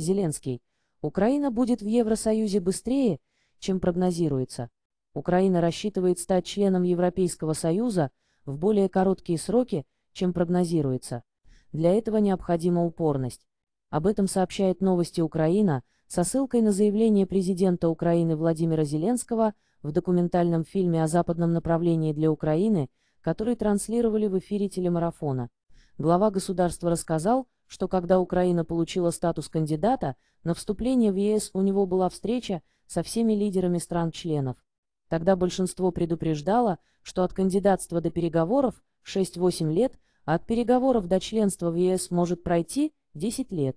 Зеленский. Украина будет в Евросоюзе быстрее, чем прогнозируется. Украина рассчитывает стать членом Европейского Союза в более короткие сроки, чем прогнозируется. Для этого необходима упорность. Об этом сообщает «Новости Украина» со ссылкой на заявление президента Украины Владимира Зеленского в документальном фильме о западном направлении для Украины, который транслировали в эфире телемарафона. Глава государства рассказал, что когда Украина получила статус кандидата, на вступление в ЕС у него была встреча со всеми лидерами стран-членов. Тогда большинство предупреждало, что от кандидатства до переговоров 6-8 лет, а от переговоров до членства в ЕС может пройти 10 лет.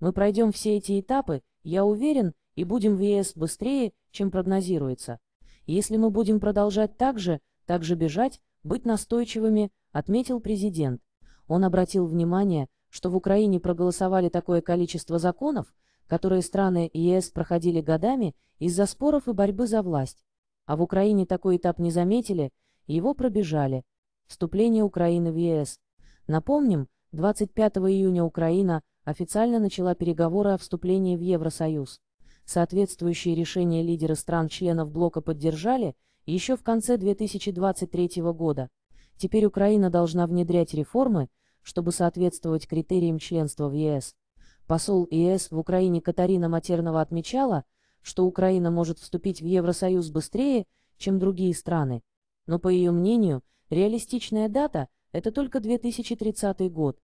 Мы пройдем все эти этапы, я уверен, и будем в ЕС быстрее, чем прогнозируется. Если мы будем продолжать так же, так же бежать, быть настойчивыми, отметил президент. Он обратил внимание, что в Украине проголосовали такое количество законов, которые страны ЕС проходили годами из-за споров и борьбы за власть, а в Украине такой этап не заметили, его пробежали. Вступление Украины в ЕС. Напомним, 25 июня Украина официально начала переговоры о вступлении в Евросоюз. Соответствующие решения лидеры стран-членов блока поддержали еще в конце 2023 года. Теперь Украина должна внедрять реформы, чтобы соответствовать критериям членства в ЕС. Посол ЕС в Украине Катарина Матернова отмечала, что Украина может вступить в Евросоюз быстрее, чем другие страны. Но по ее мнению, реалистичная дата – это только 2030 год.